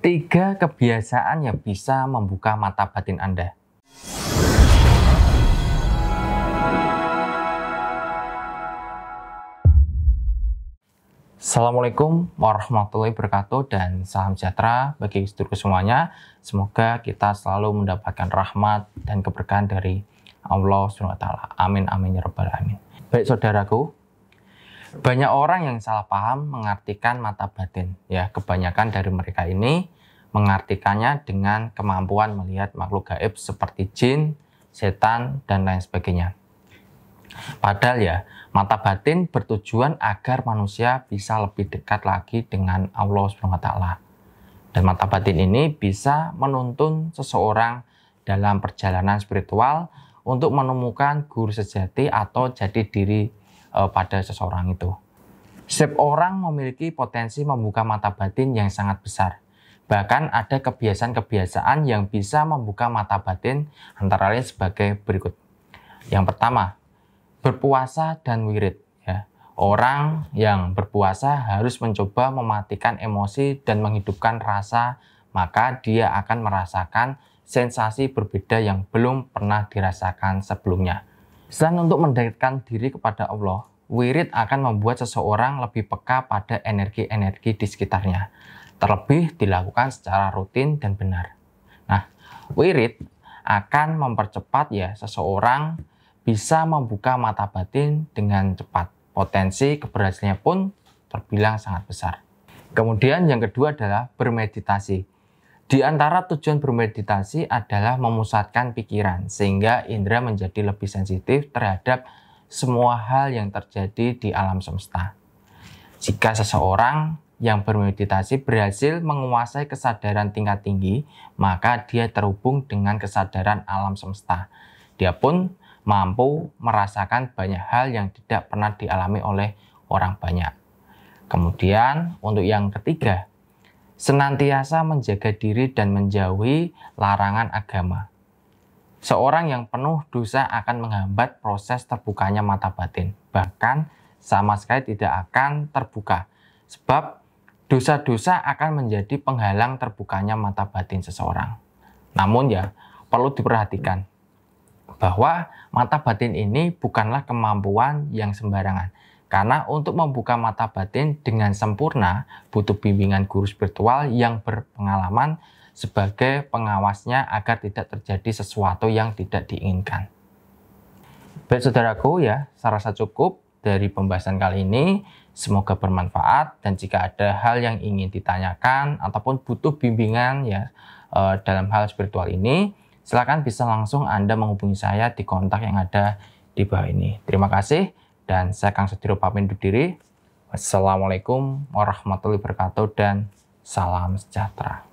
Tiga kebiasaan yang bisa membuka mata batin Anda. Assalamualaikum warahmatullahi wabarakatuh dan salam sejahtera bagi sedulur semuanya. Semoga kita selalu mendapatkan rahmat dan keberkahan dari Allah SWT. Amin, amin, ya rabbal alamin. Baik saudaraku, banyak orang yang salah paham mengartikan mata batin. Ya, kebanyakan dari mereka ini mengartikannya dengan kemampuan melihat makhluk gaib seperti jin, setan, dan lain sebagainya. Padahal ya, mata batin bertujuan agar manusia bisa lebih dekat lagi dengan Allah Subhanahu Wa Taala Dan mata batin ini bisa menuntun seseorang dalam perjalanan spiritual untuk menemukan guru sejati atau jati diri uh, pada seseorang itu. Setiap orang memiliki potensi membuka mata batin yang sangat besar. Bahkan ada kebiasaan-kebiasaan yang bisa membuka mata batin antara lain sebagai berikut. Yang pertama, berpuasa dan wirid. Ya. Orang yang berpuasa harus mencoba mematikan emosi dan menghidupkan rasa, maka dia akan merasakan sensasi berbeda yang belum pernah dirasakan sebelumnya. Selain untuk mendekatkan diri kepada Allah, wirid akan membuat seseorang lebih peka pada energi-energi di sekitarnya, terlebih dilakukan secara rutin dan benar. Nah, wirid akan mempercepat ya seseorang bisa membuka mata batin dengan cepat. Potensi keberhasilannya pun terbilang sangat besar. Kemudian yang kedua adalah bermeditasi. Di antara tujuan bermeditasi adalah memusatkan pikiran sehingga indera menjadi lebih sensitif terhadap semua hal yang terjadi di alam semesta. Jika seseorang yang bermeditasi berhasil menguasai kesadaran tingkat tinggi, maka dia terhubung dengan kesadaran alam semesta. Dia pun mampu merasakan banyak hal yang tidak pernah dialami oleh orang banyak. Kemudian untuk yang ketiga, senantiasa menjaga diri dan menjauhi larangan agama. Seorang yang penuh dosa akan menghambat proses terbukanya mata batin, bahkan sama sekali tidak akan terbuka, sebab dosa-dosa akan menjadi penghalang terbukanya mata batin seseorang. Namun, ya, perlu diperhatikan bahwa mata batin ini bukanlah kemampuan yang sembarangan, karena untuk membuka mata batin dengan sempurna butuh bimbingan guru spiritual yang berpengalaman sebagai pengawasnya agar tidak terjadi sesuatu yang tidak diinginkan. Baik saudaraku ya, saya rasa cukup dari pembahasan kali ini. Semoga bermanfaat dan jika ada hal yang ingin ditanyakan ataupun butuh bimbingan ya eh, dalam hal spiritual ini, silakan bisa langsung Anda menghubungi saya di kontak yang ada di bawah ini. Terima kasih. Dan saya Kang Setiro pamit undur diri. Wassalamualaikum warahmatullahi wabarakatuh dan salam sejahtera.